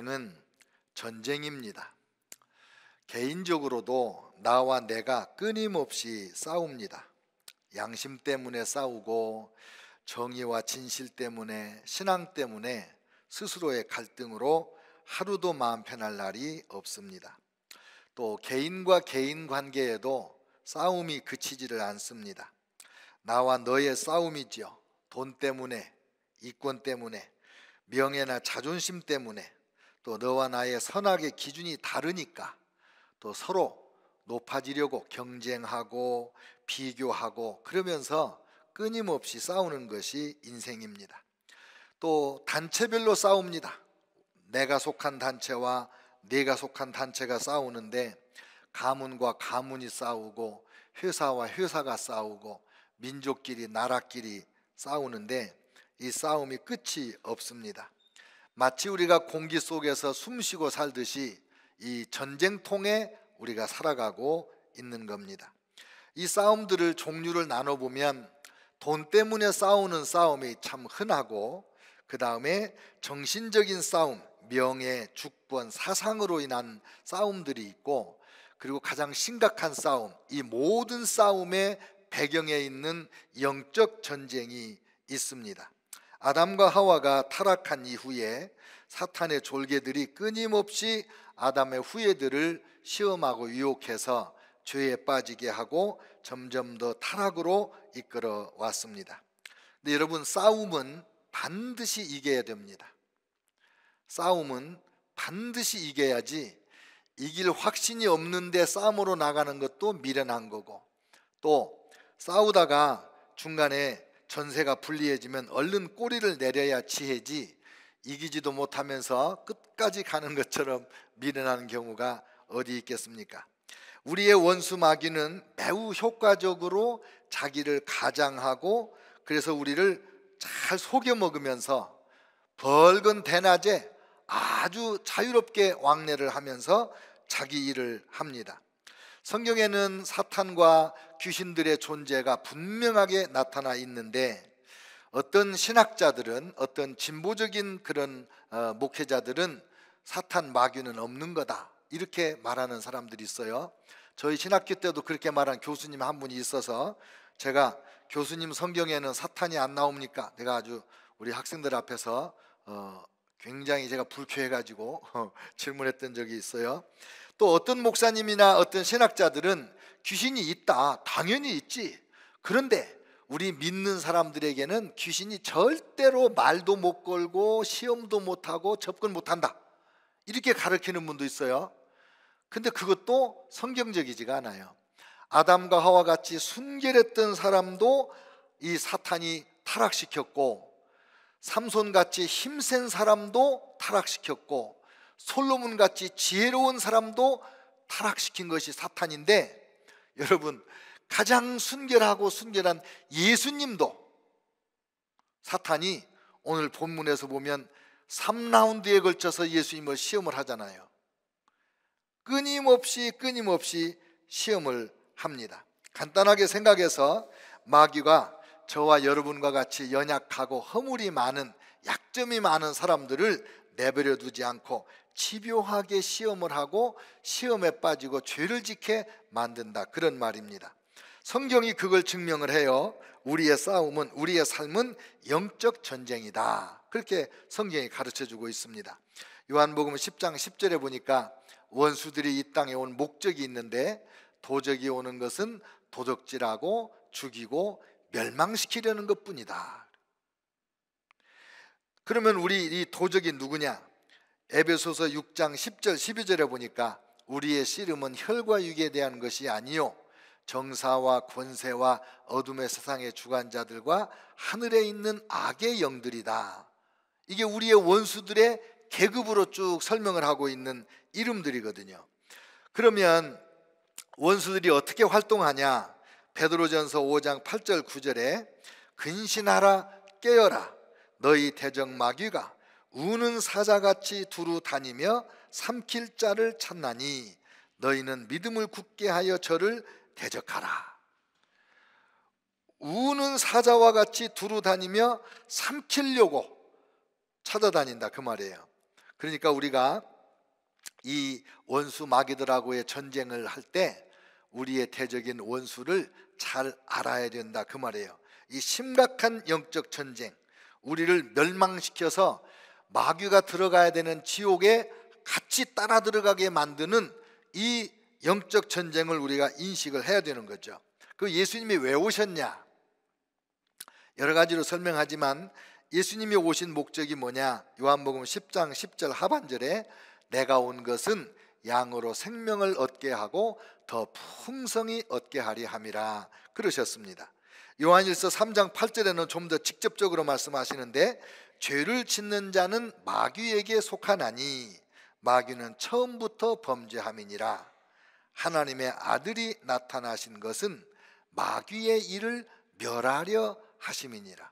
인생은 전쟁입니다. 개인적으로도 나와 내가 끊임없이 싸웁니다. 양심 때문에 싸우고 정의와 진실 때문에 신앙 때문에 스스로의 갈등으로 하루도 마음 편할 날이 없습니다. 또 개인과 개인 관계에도 싸움이 그치지를 않습니다. 나와 너의 싸움이지요. 돈 때문에, 이권 때문에, 명예나 자존심 때문에 또 너와 나의 선악의 기준이 다르니까 또 서로 높아지려고 경쟁하고 비교하고 그러면서 끊임없이 싸우는 것이 인생입니다. 또 단체별로 싸웁니다. 내가 속한 단체와 내가 속한 단체가 싸우는데 가문과 가문이 싸우고 회사와 회사가 싸우고 민족끼리 나라끼리 싸우는데 이 싸움이 끝이 없습니다. 마치 우리가 공기 속에서 숨쉬고 살듯이 이 전쟁통에 우리가 살아가고 있는 겁니다. 이 싸움들을 종류를 나눠 보면 돈 때문에 싸우는 싸움이 참 흔하고 그 다음에 정신적인 싸움, 명예, 주권, 사상으로 인한 싸움들이 있고 그리고 가장 심각한 싸움, 이 모든 싸움의 배경에 있는 영적 전쟁이 있습니다. 아담과 하와가 타락한 이후에 사탄의 졸개들이 끊임없이 아담의 후예들을 시험하고 유혹해서 죄에 빠지게 하고 점점 더 타락으로 이끌어 왔습니다. 근데 여러분 싸움은 반드시 이겨야 됩니다. 싸움은 반드시 이겨야지 이길 확신이 없는데 싸움으로 나가는 것도 미련한 거고 또 싸우다가 중간에 전세가 불리해지면 얼른 꼬리를 내려야 지혜지 이기지도 못하면서 끝까지 가는 것처럼 미련한 경우가 어디 있겠습니까? 우리의 원수 마귀는 매우 효과적으로 자기를 가장하고 그래서 우리를 잘 속여 먹으면서 벌건 대낮에 아주 자유롭게 왕래를 하면서 자기 일을 합니다. 성경에는 사탄과 귀신들의 존재가 분명하게 나타나 있는데 어떤 신학자들은 어떤 진보적인 그런 어, 목회자들은 사탄 마귀는 없는 거다 이렇게 말하는 사람들이 있어요. 저희 신학교 때도 그렇게 말한 교수님 한 분이 있어서 제가 교수님 성경에는 사탄이 안 나옵니까? 내가 아주 우리 학생들 앞에서 어, 굉장히 제가 불쾌해가지고 어, 질문했던 적이 있어요. 또 어떤 목사님이나 어떤 신학자들은 귀신이 있다. 당연히 있지. 그런데 우리 믿는 사람들에게는 귀신이 절대로 말도 못 걸고 시험도 못 하고 접근 못 한다. 이렇게 가르치는 분도 있어요. 근데 그것도 성경적이지가 않아요. 아담과 하와 같이 순결했던 사람도 이 사탄이 타락시켰고 삼손 같이 힘센 사람도 타락시켰고 솔로몬 같이 지혜로운 사람도 타락시킨 것이 사탄인데 여러분 가장 순결하고 순결한 예수님도 사탄이 오늘 본문에서 보면 3라운드에 걸쳐서 예수님을 시험을 하잖아요. 끊임없이 끊임없이 시험을 합니다. 간단하게 생각해서 마귀가 저와 여러분과 같이 연약하고 허물이 많은 약점이 많은 사람들을 내버려 두지 않고 집요하게 시험을 하고 시험에 빠지고 죄를 지게 만든다. 그런 말입니다. 성경이 그걸 증명을 해요. 우리의 싸움은 우리의 삶은 영적 전쟁이다. 그렇게 성경이 가르쳐 주고 있습니다. 요한복음 10장 10절에 보니까 원수들이 이 땅에 온 목적이 있는데 도적이 오는 것은 도적질하고 죽이고 멸망시키려는 것뿐이다. 그러면 우리 이 도적이 누구냐? 에베소서 6장 10절 12절에 보니까 우리의 씨름은 혈과 육에 대한 것이 아니요 정사와 권세와 어둠의 세상의 주관자들과 하늘에 있는 악의 영들이다. 이게 우리의 원수들의 계급으로 쭉 설명을 하고 있는 이름들이거든요. 그러면 원수들이 어떻게 활동하냐? 베드로전서 5장 8절 9절에 근신하라 깨어라 너희 대적 마귀가 우는 사자같이 두루 다니며 삼킬 자를 찾나니 너희는 믿음을 굳게 하여 저를 대적하라. 우는 사자와 같이 두루 다니며 삼키려고 찾아다닌다 그 말이에요. 그러니까 우리가 이 원수 마귀들하고의 전쟁을 할 때 우리의 대적인 원수를 잘 알아야 된다 그 말이에요. 이 심각한 영적 전쟁, 우리를 멸망시켜서 마귀가 들어가야 되는 지옥에 같이 따라 들어가게 만드는 이 영적 전쟁을 우리가 인식을 해야 되는 거죠. 그 예수님이 왜 오셨냐? 여러 가지로 설명하지만 예수님이 오신 목적이 뭐냐? 요한복음 10장 10절 하반절에 내가 온 것은 양으로 생명을 얻게 하고 더 풍성히 얻게 하리 함이라 그러셨습니다. 요한일서 3장 8절에는 좀 더 직접적으로 말씀하시는데 죄를 짓는 자는 마귀에게 속하나니 마귀는 처음부터 범죄함이니라 하나님의 아들이 나타나신 것은 마귀의 일을 멸하려 하심이니라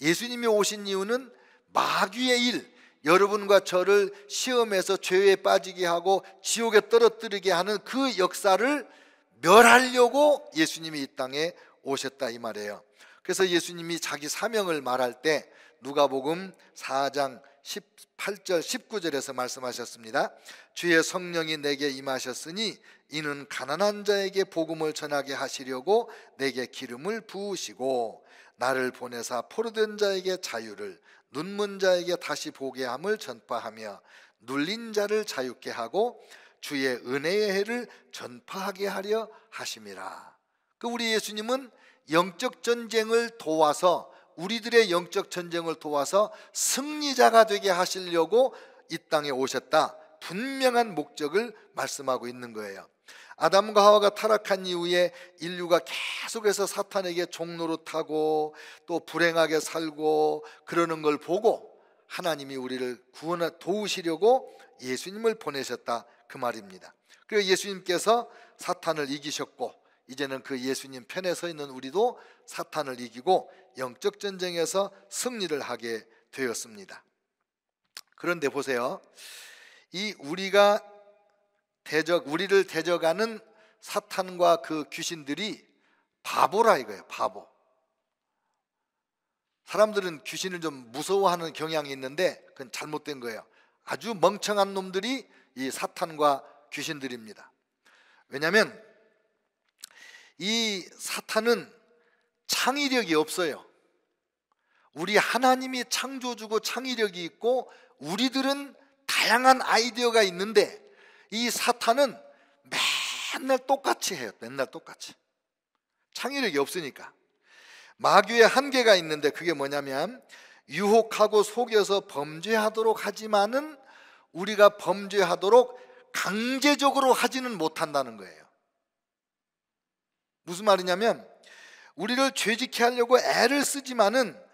예수님이 오신 이유는 마귀의 일 여러분과 저를 시험에서 죄에 빠지게 하고 지옥에 떨어뜨리게 하는 그 역사를 멸하려고 예수님이 이 땅에 오셨다 이 말이에요. 그래서 예수님이 자기 사명을 말할 때 누가복음 4장 18절 19절에서 말씀하셨습니다. 주의 성령이 내게 임하셨으니 이는 가난한 자에게 복음을 전하게 하시려고 내게 기름을 부으시고 나를 보내사 포로된 자에게 자유를 눈문 자에게 다시 보게 함을 전파하며 눌린 자를 자유케 하고 주의 은혜의 해를 전파하게 하려 하심이라. 그 우리 예수님은 영적 전쟁을 도와서 우리들의 영적 전쟁을 도와서 승리자가 되게 하시려고 이 땅에 오셨다. 분명한 목적을 말씀하고 있는 거예요. 아담과 하와가 타락한 이후에 인류가 계속해서 사탄에게 종로로 타고 또 불행하게 살고 그러는 걸 보고 하나님이 우리를 구원 도우시려고 예수님을 보내셨다 그 말입니다. 그리고 예수님께서 사탄을 이기셨고 이제는 그 예수님 편에 서 있는 우리도 사탄을 이기고 영적 전쟁에서 승리를 하게 되었습니다. 그런데 보세요. 이 우리가 대적 우리를 대적하는 사탄과 그 귀신들이 바보라 이거예요. 바보. 사람들은 귀신을 좀 무서워하는 경향이 있는데 그건 잘못된 거예요. 아주 멍청한 놈들이 이 사탄과 귀신들입니다. 왜냐하면 이 사탄은 창의력이 없어요. 우리 하나님이 창조주고 창의력이 있고 우리들은 다양한 아이디어가 있는데 이 사탄은 맨날 똑같이 해요. 맨날 똑같이. 창의력이 없으니까. 마귀의 한계가 있는데 그게 뭐냐면 유혹하고 속여서 범죄하도록 하지만은 우리가 범죄하도록 강제적으로 하지는 못한다는 거예요. 무슨 말이냐면 우리를 죄짓게 하려고 애를 쓰지만은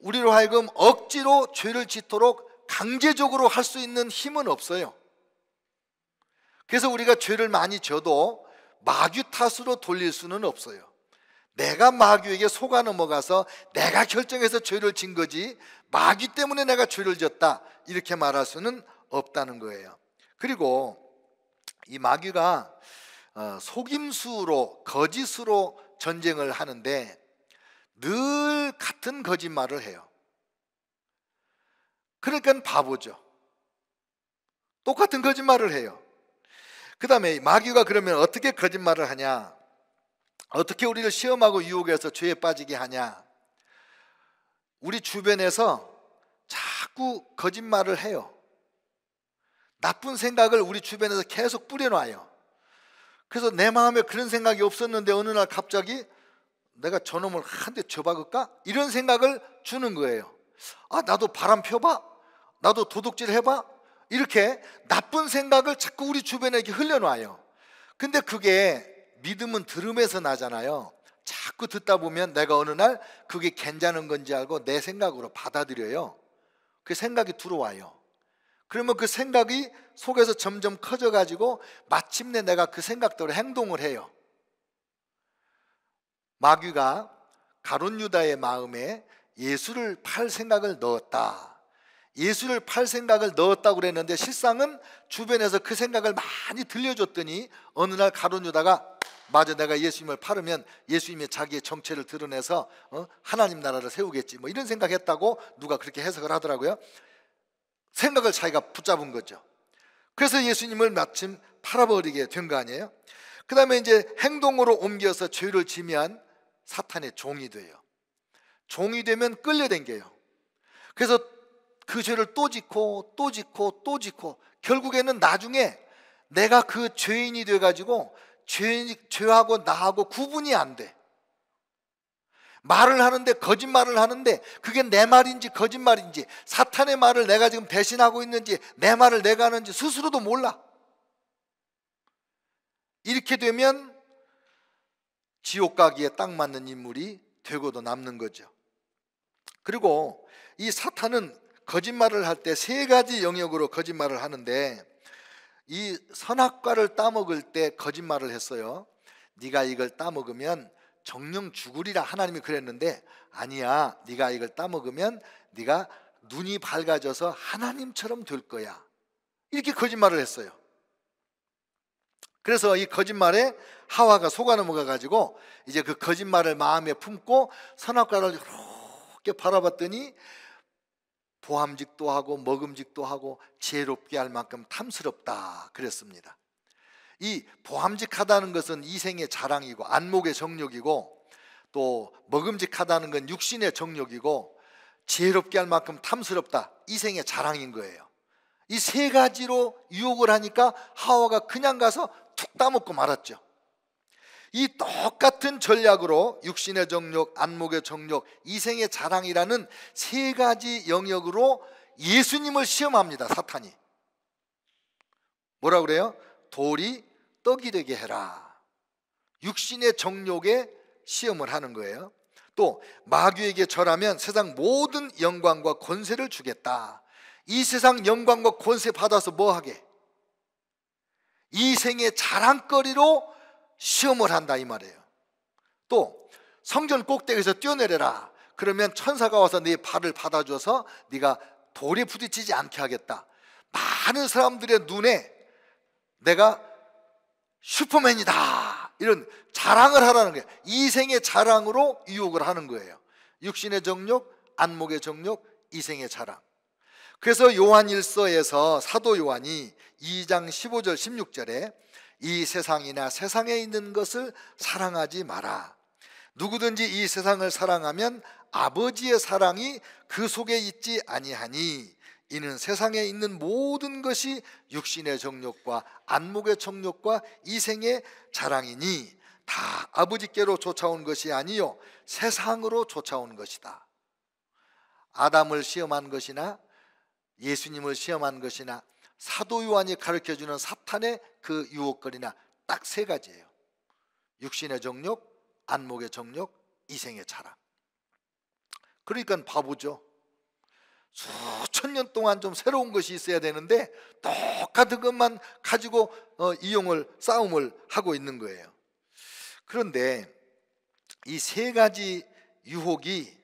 우리로 하여금 억지로 죄를 짓도록 강제적으로 할 수 있는 힘은 없어요. 그래서 우리가 죄를 많이 져도 마귀 탓으로 돌릴 수는 없어요. 내가 마귀에게 속아 넘어가서 내가 결정해서 죄를 진 거지 마귀 때문에 내가 죄를 졌다 이렇게 말할 수는 없다는 거예요. 그리고 이 마귀가 어, 속임수로 거짓으로 전쟁을 하는데 늘 같은 거짓말을 해요. 그러니까 바보죠. 똑같은 거짓말을 해요. 그 다음에 마귀가 그러면 어떻게 거짓말을 하냐? 어떻게 우리를 시험하고 유혹해서 죄에 빠지게 하냐? 우리 주변에서 자꾸 거짓말을 해요. 나쁜 생각을 우리 주변에서 계속 뿌려놔요. 그래서 내 마음에 그런 생각이 없었는데 어느 날 갑자기 내가 저놈을 한 대 쳐박을까? 이런 생각을 주는 거예요. 아, 나도 바람 펴봐. 나도 도둑질 해봐. 이렇게 나쁜 생각을 자꾸 우리 주변에 게 흘려놔요. 근데 그게 믿음은 들음에서 나잖아요. 자꾸 듣다 보면 내가 어느 날 그게 괜찮은 건지 알고 내 생각으로 받아들여요. 그 생각이 들어와요. 그러면 그 생각이 속에서 점점 커져가지고 마침내 내가 그 생각대로 행동을 해요. 마귀가 가론 유다의 마음에 예수를 팔 생각을 넣었다. 예수를 팔 생각을 넣었다고 그랬는데 실상은 주변에서 그 생각을 많이 들려줬더니 어느 날 가론 유다가 맞아 내가 예수님을 팔으면 예수님의 자기의 정체를 드러내서 어? 하나님 나라를 세우겠지 뭐 이런 생각했다고 누가 그렇게 해석을 하더라고요. 생각을 자기가 붙잡은 거죠. 그래서 예수님을 마침 팔아버리게 된 거 아니에요? 그 다음에 이제 행동으로 옮겨서 죄를 지면 사탄의 종이 돼요. 종이 되면 끌려댕겨요. 그래서 그 죄를 또 짓고 또 짓고 또 짓고 결국에는 나중에 내가 그 죄인이 돼가지고 죄, 죄하고 나하고 구분이 안 돼. 말을 하는데 거짓말을 하는데 그게 내 말인지 거짓말인지 사탄의 말을 내가 지금 대신하고 있는지 내 말을 내가 하는지 스스로도 몰라. 이렇게 되면 지옥 가기에 딱 맞는 인물이 되고도 남는 거죠. 그리고 이 사탄은 거짓말을 할 때 세 가지 영역으로 거짓말을 하는데 이 선악과를 따먹을 때 거짓말을 했어요. 네가 이걸 따먹으면 정령 죽으리라 하나님이 그랬는데 아니야. 네가 이걸 따먹으면 네가 눈이 밝아져서 하나님처럼 될 거야. 이렇게 거짓말을 했어요. 그래서 이 거짓말에 하와가 속아 넘어가 가지고 이제 그 거짓말을 마음에 품고 선악과를 이렇게 바라봤더니 보함직도 하고 먹음직도 하고 지혜롭게 할 만큼 탐스럽다 그랬습니다. 이 보함직하다는 것은 이생의 자랑이고 안목의 정욕이고또 먹음직하다는 건 육신의 정욕이고 지혜롭게 할 만큼 탐스럽다 이생의 자랑인 거예요. 이 세 가지로 유혹을 하니까 하와가 그냥 가서 툭 따먹고 말았죠. 이 똑같은 전략으로 육신의 정력, 안목의 정력, 이생의 자랑이라는 세 가지 영역으로 예수님을 시험합니다. 사탄이. 뭐라 그래요? 돌이 떡이 되게 해라. 육신의 정욕에 시험을 하는 거예요. 또 마귀에게 절하면 세상 모든 영광과 권세를 주겠다. 이 세상 영광과 권세 받아서 뭐 하게? 이 생의 자랑거리로 시험을 한다 이 말이에요. 또 성전 꼭대기에서 뛰어내려라. 그러면 천사가 와서 네 발을 받아줘서 네가 돌에 부딪히지 않게 하겠다. 많은 사람들의 눈에 내가 슈퍼맨이다. 이런 자랑을 하라는 거예요. 이 생의 자랑으로 유혹을 하는 거예요. 육신의 정욕, 안목의 정욕, 이 생의 자랑. 그래서 요한일서에서 사도 요한이 2장 15절 16절에 이 세상이나 세상에 있는 것을 사랑하지 마라. 누구든지 이 세상을 사랑하면 아버지의 사랑이 그 속에 있지 아니하니 이는 세상에 있는 모든 것이 육신의 정욕과 안목의 정욕과 이생의 자랑이니 다 아버지께로 쫓아온 것이 아니요 세상으로 쫓아온 것이다. 아담을 시험한 것이나 예수님을 시험한 것이나 사도 요한이 가르쳐 주는 사탄의 그 유혹거리나 딱 세 가지예요. 육신의 정욕, 안목의 정욕, 이생의 자랑. 그러니까 바보죠. 수천 년 동안 좀 새로운 것이 있어야 되는데 똑같은 것만 가지고 어, 이용을 싸움을 하고 있는 거예요. 그런데 이 세 가지 유혹이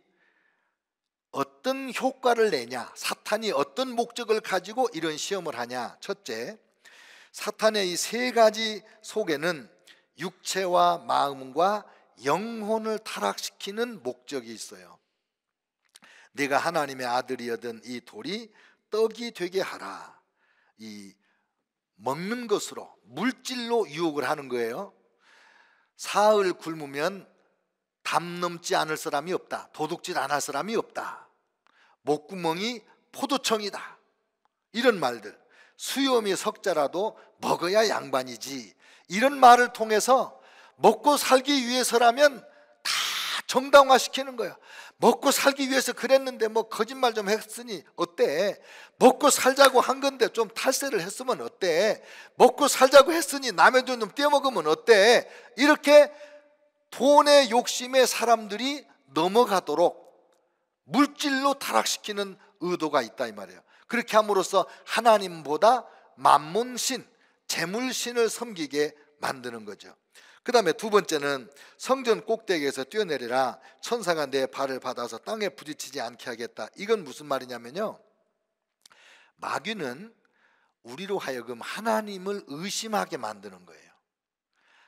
어떤 효과를 내냐? 사탄이 어떤 목적을 가지고 이런 시험을 하냐? 첫째, 사탄의 이 세 가지 속에는 육체와 마음과 영혼을 타락시키는 목적이 있어요. 네가 하나님의 아들이여든 이 돌이 떡이 되게 하라. 이 먹는 것으로 물질로 유혹을 하는 거예요. 사흘 굶으면 담 넘지 않을 사람이 없다. 도둑질 안 할 사람이 없다. 목구멍이 포도청이다. 이런 말들. 수염이 석자라도 먹어야 양반이지. 이런 말을 통해서 먹고 살기 위해서라면 다 정당화시키는 거야. 먹고 살기 위해서 그랬는데 뭐 거짓말 좀 했으니 어때? 먹고 살자고 한 건데 좀 탈세를 했으면 어때? 먹고 살자고 했으니 남의 돈 좀 떼어먹으면 어때? 이렇게 돈의 욕심에 사람들이 넘어가도록 물질로 타락시키는 의도가 있다 이 말이에요. 그렇게 함으로써 하나님보다 만문신, 재물신을 섬기게 만드는 거죠. 그 다음에 두 번째는 성전 꼭대기에서 뛰어내리라 천사가 내 발을 받아서 땅에 부딪히지 않게 하겠다. 이건 무슨 말이냐면요. 마귀는 우리로 하여금 하나님을 의심하게 만드는 거예요.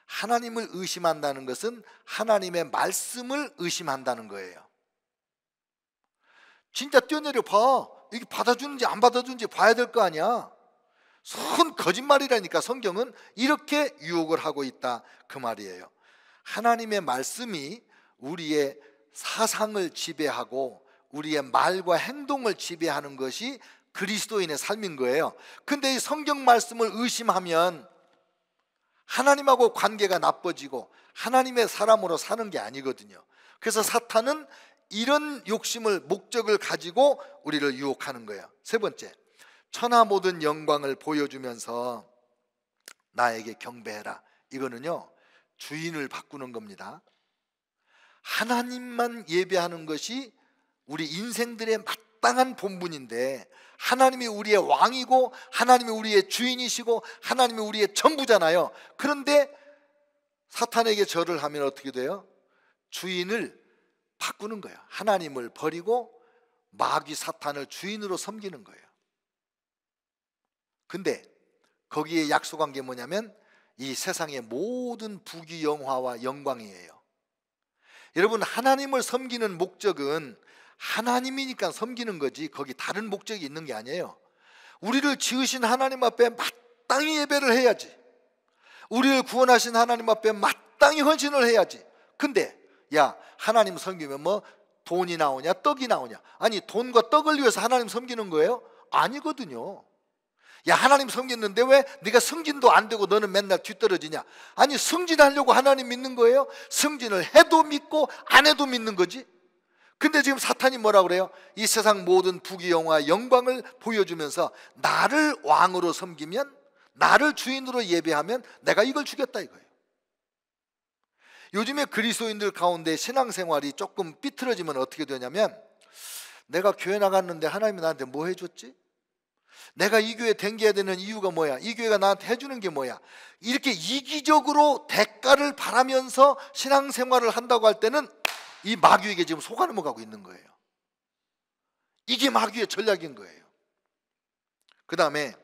하나님을 의심한다는 것은 하나님의 말씀을 의심한다는 거예요. 진짜 뛰어내려 봐. 이게 받아주는지 안 받아주는지 봐야 될 거 아니야. 순 거짓말이라니까 성경은 이렇게 유혹을 하고 있다 그 말이에요. 하나님의 말씀이 우리의 사상을 지배하고 우리의 말과 행동을 지배하는 것이 그리스도인의 삶인 거예요. 근데 이 성경 말씀을 의심하면 하나님하고 관계가 나빠지고 하나님의 사람으로 사는 게 아니거든요. 그래서 사탄은 이런 욕심을 목적을 가지고 우리를 유혹하는 거예요. 세 번째. 천하 모든 영광을 보여주면서 나에게 경배해라. 이거는요. 주인을 바꾸는 겁니다. 하나님만 예배하는 것이 우리 인생들의 마땅한 본분인데 하나님이 우리의 왕이고 하나님이 우리의 주인이시고 하나님이 우리의 전부잖아요. 그런데 사탄에게 절을 하면 어떻게 돼요? 주인을 바꾸는 거예요. 하나님을 버리고 마귀 사탄을 주인으로 섬기는 거예요. 근데 거기에 약속한 게 뭐냐면 이 세상의 모든 부귀 영화와 영광이에요. 여러분 하나님을 섬기는 목적은 하나님이니까 섬기는 거지 거기 다른 목적이 있는 게 아니에요. 우리를 지으신 하나님 앞에 마땅히 예배를 해야지. 우리를 구원하신 하나님 앞에 마땅히 헌신을 해야지. 근데 야 하나님 섬기면 뭐 돈이 나오냐 떡이 나오냐 아니 돈과 떡을 위해서 하나님 섬기는 거예요? 아니거든요 야 하나님 섬겼는데 왜 네가 승진도 안 되고 너는 맨날 뒤떨어지냐 아니 승진하려고 하나님 믿는 거예요? 승진을 해도 믿고 안 해도 믿는 거지 근데 지금 사탄이 뭐라 그래요? 이 세상 모든 부귀영화 영광을 보여주면서 나를 왕으로 섬기면 나를 주인으로 예배하면 내가 이걸 주겠다 이거예요 요즘에 그리스도인들 가운데 신앙생활이 조금 삐뚤어지면 어떻게 되냐면 내가 교회 나갔는데 하나님이 나한테 뭐 해줬지? 내가 이 교회 에 댕겨야 되는 이유가 뭐야? 이 교회가 나한테 해주는 게 뭐야? 이렇게 이기적으로 대가를 바라면서 신앙생활을 한다고 할 때는 이 마귀에게 지금 속아 넘어가고 있는 거예요. 이게 마귀의 전략인 거예요. 그 다음에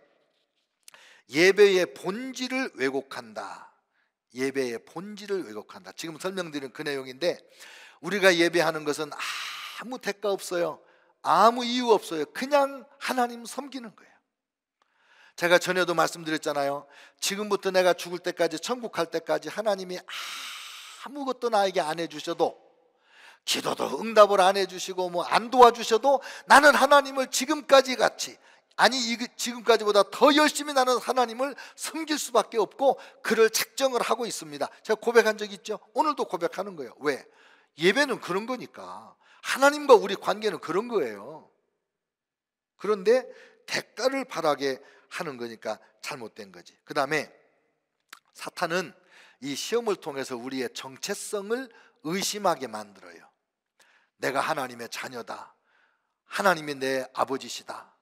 예배의 본질을 왜곡한다. 예배의 본질을 왜곡한다. 지금 설명드린 그 내용인데 우리가 예배하는 것은 아무 대가 없어요. 아무 이유 없어요. 그냥 하나님 섬기는 거예요. 제가 전에도 말씀드렸잖아요. 지금부터 내가 죽을 때까지 천국 갈 때까지 하나님이 아무것도 나에게 안 해주셔도 기도도 응답을 안 해주시고 뭐 안 도와주셔도 나는 하나님을 지금까지 같이 아니 지금까지보다 더 열심히 나는 하나님을 섬길 수밖에 없고 그를 책정을 하고 있습니다. 제가 고백한 적 있죠. 오늘도 고백하는 거예요. 왜? 예배는 그런 거니까 하나님과 우리 관계는 그런 거예요. 그런데 대가를 바라게 하는 거니까 잘못된 거지. 그 다음에 사탄은 이 시험을 통해서 우리의 정체성을 의심하게 만들어요. 내가 하나님의 자녀다. 하나님이 내 아버지시다.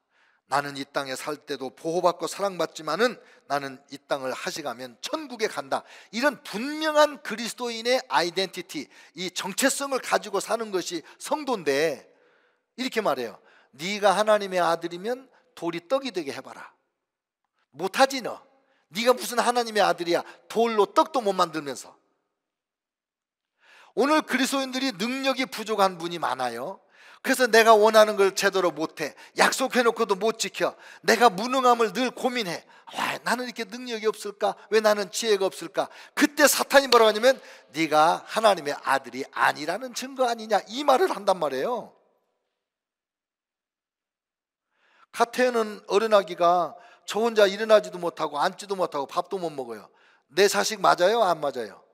나는 이 땅에 살 때도 보호받고 사랑받지만은 나는 이 땅을 하시가면 천국에 간다. 이런 분명한 그리스도인의 아이덴티티, 이 정체성을 가지고 사는 것이 성도인데 이렇게 말해요. 네가 하나님의 아들이면 돌이 떡이 되게 해봐라. 못하지 너. 네가 무슨 하나님의 아들이야. 돌로 떡도 못 만들면서. 오늘 그리스도인들이 능력이 부족한 분이 많아요. 그래서 내가 원하는 걸 제대로 못해. 약속해놓고도 못 지켜. 내가 무능함을 늘 고민해. 와, 아, 나는 이렇게 능력이 없을까? 왜 나는 지혜가 없을까? 그때 사탄이 뭐라고 하냐면 네가 하나님의 아들이 아니라는 증거 아니냐 이 말을 한단 말이에요. 카테는 어른 아기가 저 혼자 일어나지도 못하고 앉지도 못하고 밥도 못 먹어요. 내 자식 맞아요? 안 맞아요?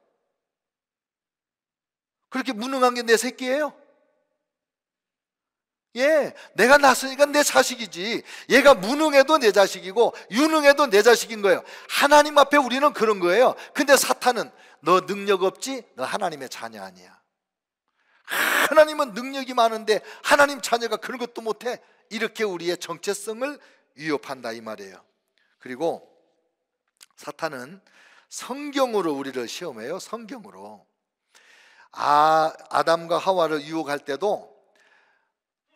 그렇게 무능한 게 내 새끼예요? 예, 내가 낳았으니까 내 자식이지. 얘가 무능해도 내 자식이고 유능해도 내 자식인 거예요. 하나님 앞에 우리는 그런 거예요. 근데 사탄은 너 능력 없지? 너 하나님의 자녀 아니야. 하나님은 능력이 많은데 하나님 자녀가 그런 것도 못해. 이렇게 우리의 정체성을 위협한다 이 말이에요. 그리고 사탄은 성경으로 우리를 시험해요. 성경으로. 아, 아담과 하와를 유혹할 때도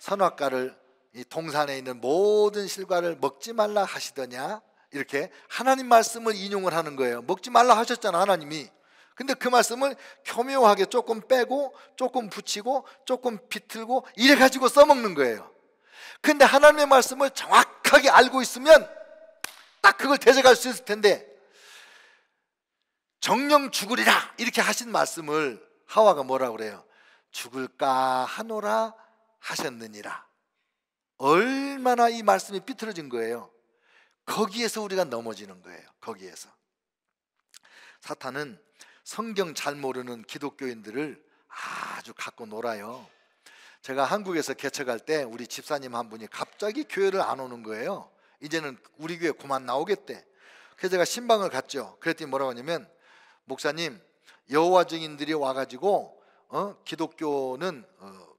선악과를 이 동산에 있는 모든 실과를 먹지 말라 하시더냐 이렇게 하나님 말씀을 인용을 하는 거예요. 먹지 말라 하셨잖아 하나님이. 근데 그 말씀을 교묘하게 조금 빼고 조금 붙이고 조금 비틀고 이래 가지고 써먹는 거예요. 근데 하나님의 말씀을 정확하게 알고 있으면 딱 그걸 대적할 수 있을 텐데 정령 죽으리라 이렇게 하신 말씀을 하와가 뭐라 그래요? 죽을까 하노라 하셨느니라. 얼마나 이 말씀이 비틀어진 거예요. 거기에서 우리가 넘어지는 거예요. 거기에서. 사탄은 성경 잘 모르는 기독교인들을 아주 갖고 놀아요. 제가 한국에서 개척할 때 우리 집사님 한 분이 갑자기 교회를 안 오는 거예요. 이제는 우리 교회 그만 나오겠대. 그래서 제가 신방을 갔죠. 그랬더니 뭐라고 하냐면 목사님 여호와 증인들이 와가지고 어? 기독교는 어,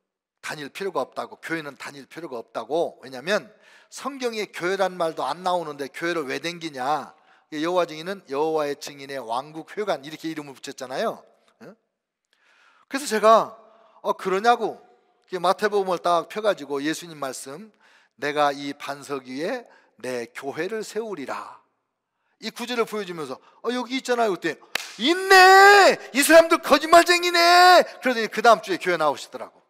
다닐 필요가 없다고 교회는 다닐 필요가 없다고 왜냐하면 성경에 교회란 말도 안 나오는데 교회를 왜 댕기냐 여호와 증인은 여호와의 증인의 왕국 회관 이렇게 이름을 붙였잖아요 그래서 제가 어 그러냐고 마태복음을 딱 펴가지고 예수님 말씀 내가 이 반석 위에 내 교회를 세우리라 이 구절을 보여주면서 어 여기 있잖아요 그때 있네 이 사람들 거짓말쟁이네 그러더니 그 다음 주에 교회 나오시더라고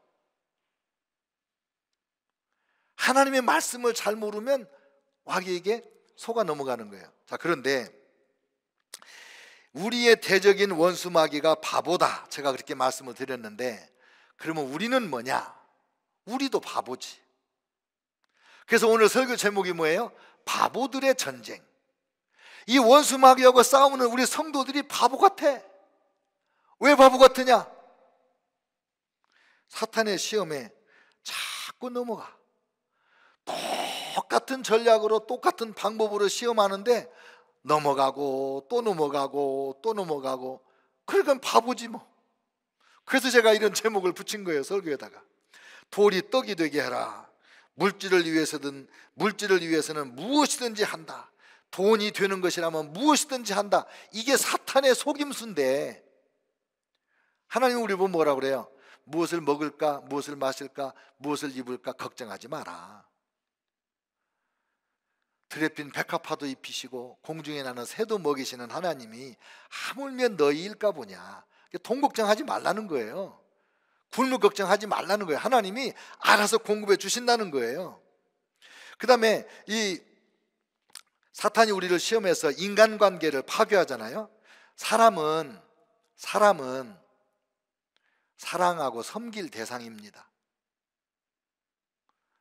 하나님의 말씀을 잘 모르면 와기에게 속아 넘어가는 거예요. 자, 그런데 우리의 대적인 원수 마귀가 바보다. 제가 그렇게 말씀을 드렸는데 그러면 우리는 뭐냐? 우리도 바보지. 그래서 오늘 설교 제목이 뭐예요? 바보들의 전쟁. 이 원수 마귀하고 싸우는 우리 성도들이 바보 같아. 왜 바보 같으냐? 사탄의 시험에 자꾸 넘어가. 똑같은 전략으로 똑같은 방법으로 시험하는데 넘어가고 또 넘어가고 또 넘어가고 그러니까 바보지 뭐. 그래서 제가 이런 제목을 붙인 거예요 설교에다가 돌이 떡이 되게 해라 물질을 위해서든 물질을 위해서는 무엇이든지 한다. 돈이 되는 것이라면 무엇이든지 한다. 이게 사탄의 속임수인데 하나님 우리 보면 뭐라 그래요? 무엇을 먹을까, 무엇을 마실까, 무엇을 입을까 걱정하지 마라. 드레핀 백합화도 입히시고 공중에 나는 새도 먹이시는 하나님이 하물며 너희일까 보냐. 돈 걱정하지 말라는 거예요. 굶을 걱정하지 말라는 거예요. 하나님이 알아서 공급해 주신다는 거예요. 그 다음에 이 사탄이 우리를 시험해서 인간관계를 파괴하잖아요. 사람은, 사람은 사랑하고 섬길 대상입니다.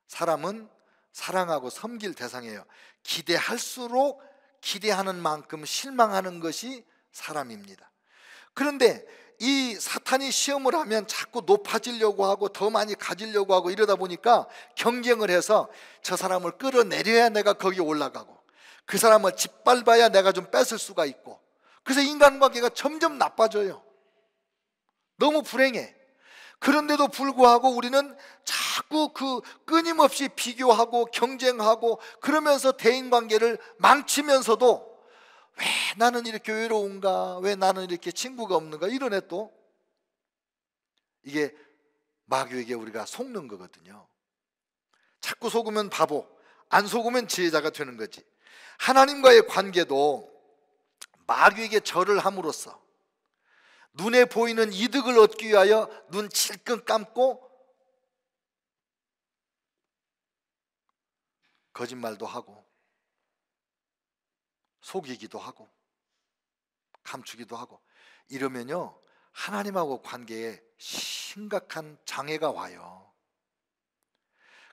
사람은 사랑하고 섬길 대상이에요. 기대할수록 기대하는 만큼 실망하는 것이 사람입니다. 그런데 이 사탄이 시험을 하면 자꾸 높아지려고 하고 더 많이 가지려고 하고 이러다 보니까 경쟁을 해서 저 사람을 끌어내려야 내가 거기 올라가고 그 사람을 짓밟아야 내가 좀 뺏을 수가 있고 그래서 인간관계가 점점 나빠져요. 너무 불행해. 그런데도 불구하고 우리는 자 자꾸 그 끊임없이 비교하고 경쟁하고 그러면서 대인 관계를 망치면서도 왜 나는 이렇게 외로운가? 왜 나는 이렇게 친구가 없는가? 이런애 또. 이게 마귀에게 우리가 속는 거거든요. 자꾸 속으면 바보, 안 속으면 지혜자가 되는 거지. 하나님과의 관계도 마귀에게 절을 함으로써 눈에 보이는 이득을 얻기 위하여 눈 칠끈 감고 거짓말도 하고 속이기도 하고 감추기도 하고 이러면요 하나님하고 관계에 심각한 장애가 와요.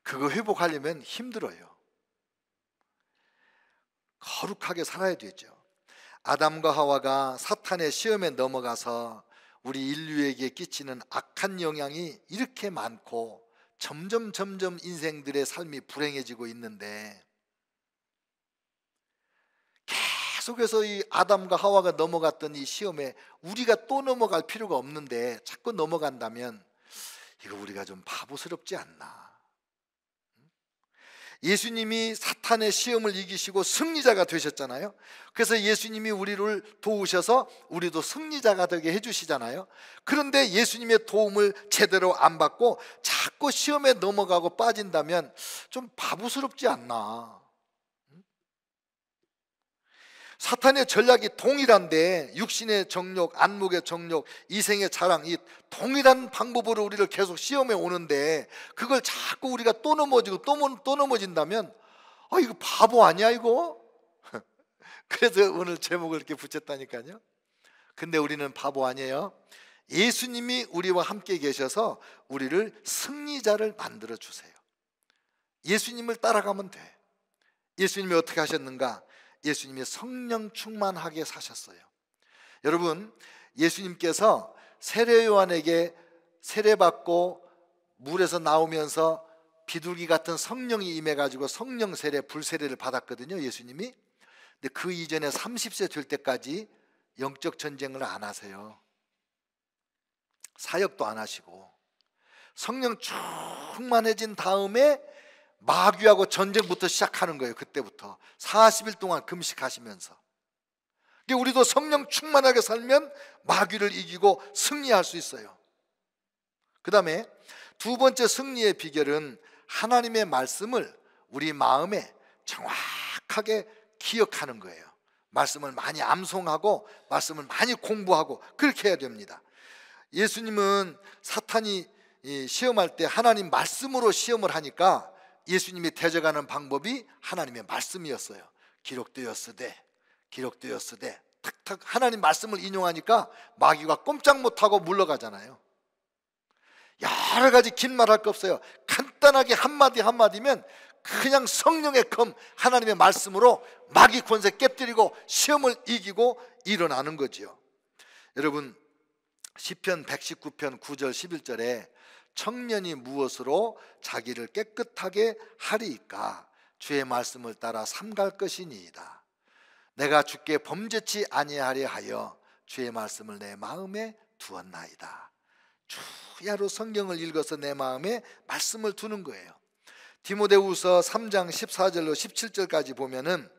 그거 회복하려면 힘들어요. 거룩하게 살아야 되죠. 아담과 하와가 사탄의 시험에 넘어가서 우리 인류에게 끼치는 악한 영향이 이렇게 많고 점점 점점 인생들의 삶이 불행해지고 있는데 계속해서 이 아담과 하와가 넘어갔던 이 시험에 우리가 또 넘어갈 필요가 없는데 자꾸 넘어간다면 이거 우리가 좀 바보스럽지 않나. 예수님이 사탄의 시험을 이기시고 승리자가 되셨잖아요. 그래서 예수님이 우리를 도우셔서 우리도 승리자가 되게 해주시잖아요. 그런데 예수님의 도움을 제대로 안 받고 자꾸 시험에 넘어가고 빠진다면 좀 바보스럽지 않나. 사탄의 전략이 동일한데 육신의 정력, 안목의 정력, 이생의 자랑 이 동일한 방법으로 우리를 계속 시험해 오는데 그걸 자꾸 우리가 또 넘어지고 또, 또 넘어진다면 아 이거 바보 아니야 이거? 그래서 오늘 제목을 이렇게 붙였다니까요. 근데 우리는 바보 아니에요. 예수님이 우리와 함께 계셔서 우리를 승리자를 만들어 주세요. 예수님을 따라가면 돼. 예수님이 어떻게 하셨는가? 예수님이 성령 충만하게 사셨어요. 여러분, 예수님께서 세례 요한에게 세례 받고 물에서 나오면서 비둘기 같은 성령이 임해 가지고 성령 세례 불세례를 받았거든요, 예수님이. 근데 그 이전에 30세 될 때까지 영적 전쟁을 안 하세요. 사역도 안 하시고 성령 충만해진 다음에 마귀하고 전쟁부터 시작하는 거예요. 그때부터 40일 동안 금식하시면서. 근데 우리도 성령 충만하게 살면 마귀를 이기고 승리할 수 있어요. 그다음에 두 번째 승리의 비결은 하나님의 말씀을 우리 마음에 정확하게 기억하는 거예요. 말씀을 많이 암송하고 말씀을 많이 공부하고 그렇게 해야 됩니다. 예수님은 사탄이 시험할 때 하나님 말씀으로 시험을 하니까 예수님이 대적하는 방법이 하나님의 말씀이었어요. 기록되었으되, 기록되었으되, 탁탁 하나님 말씀을 인용하니까 마귀가 꼼짝 못하고 물러가잖아요. 여러 가지 긴 말할 거 없어요. 간단하게 한마디 한마디면 그냥 성령의 검, 하나님의 말씀으로 마귀 권세 깨뜨리고 시험을 이기고 일어나는 거지요. 여러분, 시편 119편 9절 11절에 청년이 무엇으로 자기를 깨끗하게 하리이까 주의 말씀을 따라 삼갈 것이니이다. 내가 주께 범죄치 아니하려 하여 주의 말씀을 내 마음에 두었나이다. 주야로 성경을 읽어서 내 마음에 말씀을 두는 거예요. 디모데후서 3장 14절로 17절까지 보면은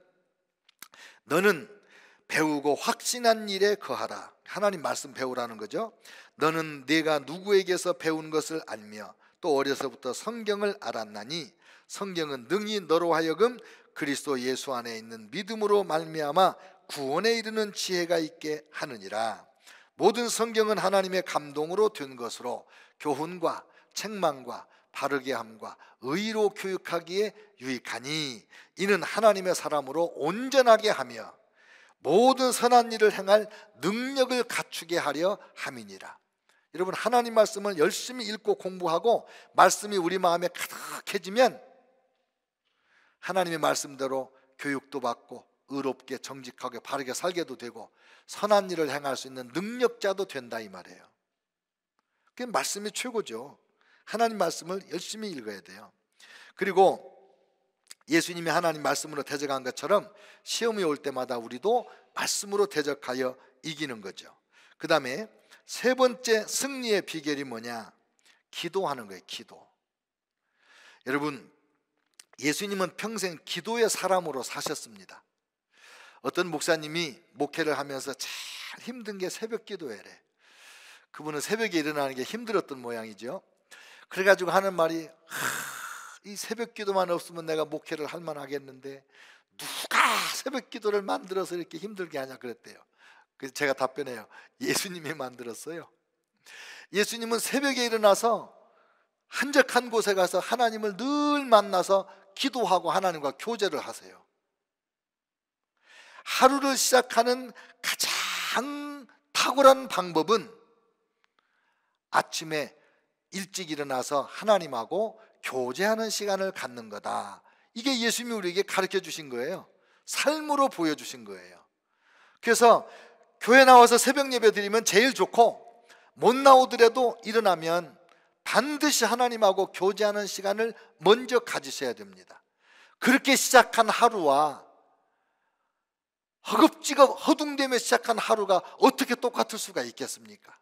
너는 배우고 확신한 일에 거하라. 하나님 말씀 배우라는 거죠. 너는 네가 누구에게서 배운 것을 알며 또 어려서부터 성경을 알았나니 성경은 능히 너로 하여금 그리스도 예수 안에 있는 믿음으로 말미암아 구원에 이르는 지혜가 있게 하느니라. 모든 성경은 하나님의 감동으로 된 것으로 교훈과 책망과 바르게 함과 의로 교육하기에 유익하니 이는 하나님의 사람으로 온전하게 하며 모든 선한 일을 행할 능력을 갖추게 하려 함이니라. 여러분 하나님 말씀을 열심히 읽고 공부하고 말씀이 우리 마음에 가득해지면 하나님의 말씀대로 교육도 받고 의롭게 정직하게 바르게 살게도 되고 선한 일을 행할 수 있는 능력자도 된다 이 말이에요. 그게 말씀이 최고죠. 하나님 말씀을 열심히 읽어야 돼요. 그리고 예수님이 하나님 말씀으로 대적한 것처럼 시험이 올 때마다 우리도 말씀으로 대적하여 이기는 거죠. 그 다음에 세 번째 승리의 비결이 뭐냐? 기도하는 거예요, 기도. 여러분, 예수님은 평생 기도의 사람으로 사셨습니다. 어떤 목사님이 목회를 하면서 제 힘든 게 새벽 기도회래. 그분은 새벽에 일어나는 게 힘들었던 모양이죠. 그래가지고 하는 말이 이 새벽 기도만 없으면 내가 목회를 할 만하겠는데 누가 새벽 기도를 만들어서 이렇게 힘들게 하냐 그랬대요. 그래서 제가 답변해요. 예수님이 만들었어요. 예수님은 새벽에 일어나서 한적한 곳에 가서 하나님을 늘 만나서 기도하고 하나님과 교제를 하세요. 하루를 시작하는 가장 탁월한 방법은 아침에 일찍 일어나서 하나님하고 교제하는 시간을 갖는 거다. 이게 예수님이 우리에게 가르쳐 주신 거예요. 삶으로 보여주신 거예요. 그래서 교회 나와서 새벽 예배 드리면 제일 좋고 못 나오더라도 일어나면 반드시 하나님하고 교제하는 시간을 먼저 가지셔야 됩니다. 그렇게 시작한 하루와 허겁지겁 허둥대며 시작한 하루가 어떻게 똑같을 수가 있겠습니까?